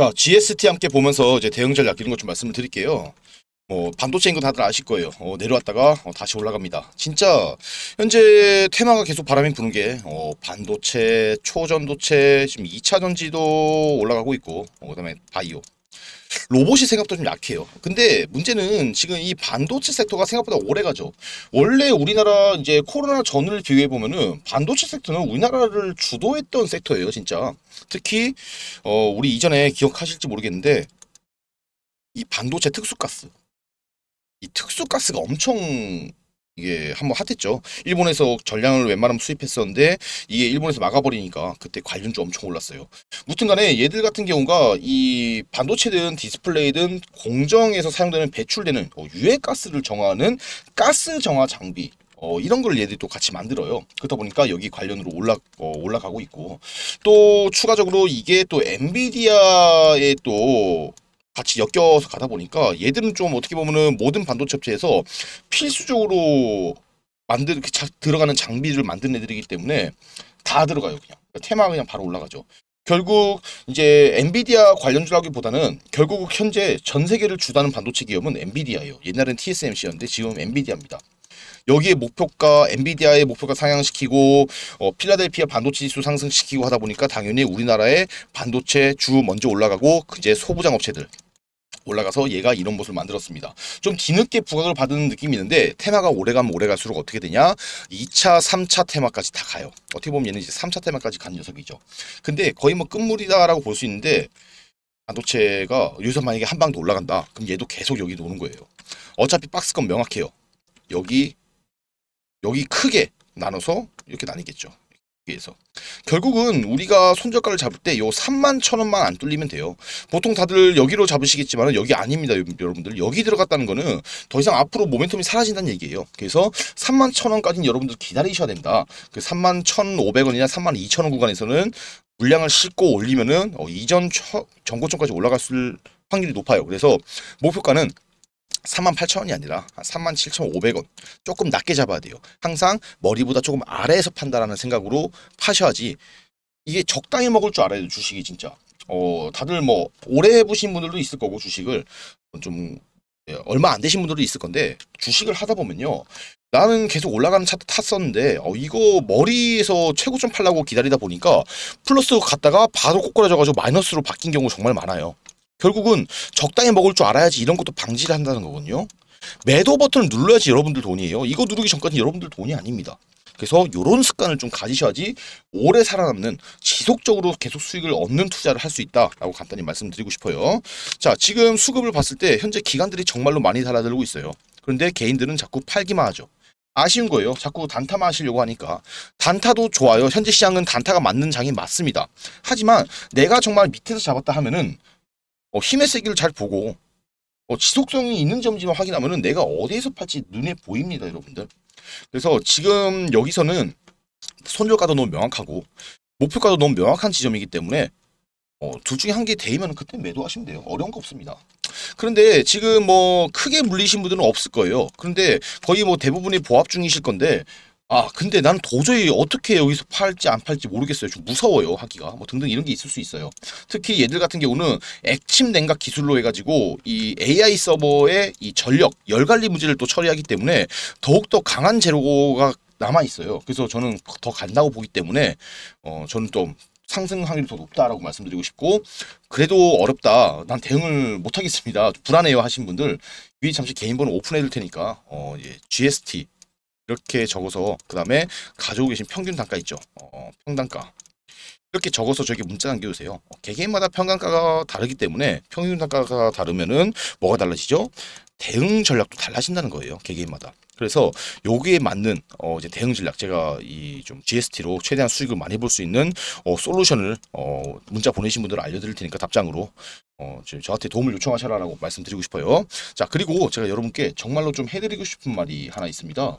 자, GST 함께 보면서 이제 대응 전략 이런 것 좀 말씀을 드릴게요. 어, 뭐, 반도체인 건 다들 아실 거예요. 어, 내려왔다가 어, 다시 올라갑니다. 진짜 현재 테마가 계속 바람이 부는 게 어, 반도체, 초전도체, 지금 2차 전지도 올라가고 있고 어, 그다음에 바이오 로봇이 생각보다 좀 약해요. 근데 문제는 지금 이 반도체 섹터가 생각보다 오래가죠. 원래 우리나라 이제 코로나 전을 비교해 보면은 반도체 섹터는 우리나라를 주도했던 섹터예요, 진짜. 특히 어 우리 이전에 기억하실지 모르겠는데 이 반도체 특수가스 이 특수가스가 엄청 이게 예, 한번 핫했죠. 일본에서 전량을 웬만하면 수입했었는데 이게 일본에서 막아버리니까 그때 관련주 엄청 올랐어요. 무튼간에 얘들 같은 경우가 이 반도체든 디스플레이든 공정에서 사용되는 배출되는 어, 유해 가스를 정화하는 가스 정화 장비 어, 이런 걸 얘들이 또 같이 만들어요. 그렇다 보니까 여기 관련으로 올라, 어, 올라가고 있고 또 추가적으로 이게 또 엔비디아의 또 같이 엮여서 가다 보니까 얘들은 좀 어떻게 보면은 모든 반도체 업체에서 필수적으로 만들 이 들어가는 장비를 만든 애들이기 때문에 다 들어가요 그냥 그러니까 테마 그냥 바로 올라가죠. 결국 이제 엔비디아 관련주라기보다는 결국 현재 전 세계를 주다는 반도체 기업은 엔비디아예요. 옛날엔 TSMC였는데 지금 엔비디아입니다. 여기에 목표가 엔비디아의 목표가 상향시키고 어, 필라델피아 반도체 지수 상승시키고 하다 보니까 당연히 우리나라의 반도체 주 먼저 올라가고 이제 소부장 업체들 올라가서 얘가 이런 모습을 만들었습니다. 좀 뒤늦게 부각을 받은 느낌이 있는데 테마가 오래가면 오래갈수록 어떻게 되냐 2차, 3차 테마까지 다 가요. 어떻게 보면 얘는 이제 3차 테마까지 간 녀석이죠. 근데 거의 뭐 끝물이다라고 볼 수 있는데 반도체가 여기서 만약에 한방도 올라간다. 그럼 얘도 계속 여기 노는 거예요. 어차피 박스건 명확해요. 여기 여기 크게 나눠서 이렇게 나뉘겠죠. 위해서. 결국은 우리가 손절가를 잡을 때요 3만 천 원만 안 뚫리면 돼요. 보통 다들 여기로 잡으시겠지만 여기 아닙니다. 여러분들 여기 들어갔다는 거는 더 이상 앞으로 모멘텀이 사라진다는 얘기예요. 그래서 3만 천 원까지는 여러분들 기다리셔야 된다. 그 3만 1,500원이나 3만 2천 원 구간에서는 물량을 싣고 올리면은 어, 이전 처, 전고점까지 올라갈 확률이 높아요. 그래서 목표가는 38,000원이 아니라 37,500원 조금 낮게 잡아야 돼요. 항상 머리보다 조금 아래에서 판다라는 생각으로 파셔야지 이게 적당히 먹을 줄 알아야 돼요. 주식이 진짜. 어 다들 뭐 오래 해보신 분들도 있을 거고 주식을 좀 예, 얼마 안 되신 분들도 있을 건데 주식을 하다 보면요. 나는 계속 올라가는 차트 탔었는데 어, 이거 머리에서 최고점 팔라고 기다리다 보니까 플러스 갔다가 바로 꼬꾸라져가지고 마이너스로 바뀐 경우 정말 많아요. 결국은 적당히 먹을 줄 알아야지 이런 것도 방지를 한다는 거거든요. 매도 버튼을 눌러야지 여러분들 돈이에요. 이거 누르기 전까지 여러분들 돈이 아닙니다. 그래서 이런 습관을 좀 가지셔야지 오래 살아남는 지속적으로 계속 수익을 얻는 투자를 할 수 있다라고 간단히 말씀드리고 싶어요. 자, 지금 수급을 봤을 때 현재 기관들이 정말로 많이 달아들고 있어요. 그런데 개인들은 자꾸 팔기만 하죠. 아쉬운 거예요. 자꾸 단타만 하시려고 하니까. 단타도 좋아요. 현재 시장은 단타가 맞는 장이 맞습니다. 하지만 내가 정말 밑에서 잡았다 하면은 어, 힘의 세기를 잘 보고 어, 지속성이 있는 점지만 확인하면 내가 어디에서 팔지 눈에 보입니다. 여러분들. 그래서 지금 여기서는 손절가도 너무 명확하고 목표가도 너무 명확한 지점이기 때문에 어, 둘 중에 한 개 대이면 그때 매도하시면 돼요. 어려운 거 없습니다. 그런데 지금 뭐 크게 물리신 분들은 없을 거예요. 그런데 거의 뭐 대부분이 보합 중이실 건데 아 근데 난 도저히 어떻게 여기서 팔지 안 팔지 모르겠어요. 좀 무서워요 하기가 뭐 등등 이런 게 있을 수 있어요. 특히 얘들 같은 경우는 액침 냉각 기술로 해가지고 이 AI 서버의 이 전력 열 관리 문제를 또 처리하기 때문에 더욱더 강한 재료가 남아 있어요. 그래서 저는 더 간다고 보기 때문에 어 저는 좀 상승 확률이 더 높다라고 말씀드리고 싶고 그래도 어렵다 난 대응을 못하겠습니다 불안해요 하신 분들 위에 잠시 개인 번호 오픈해 둘 테니까 어, 예, GST 이렇게 적어서 그 다음에 가지고 계신 평균 단가 있죠. 어, 평단가 이렇게 적어서 저에게 문자 남겨주세요. 어, 개개인마다 평단가가 다르기 때문에 평균 단가가 다르면은 뭐가 달라지죠? 대응 전략도 달라진다는 거예요. 개개인마다. 그래서 여기에 맞는 어, 이제 대응 전략 제가 이 좀 GST로 최대한 수익을 많이 볼 수 있는 어, 솔루션을 어, 문자 보내신 분들 알려드릴 테니까 답장으로 어, 지금 저한테 도움을 요청하셔라라고 말씀드리고 싶어요. 자 그리고 제가 여러분께 정말로 좀 해드리고 싶은 말이 하나 있습니다.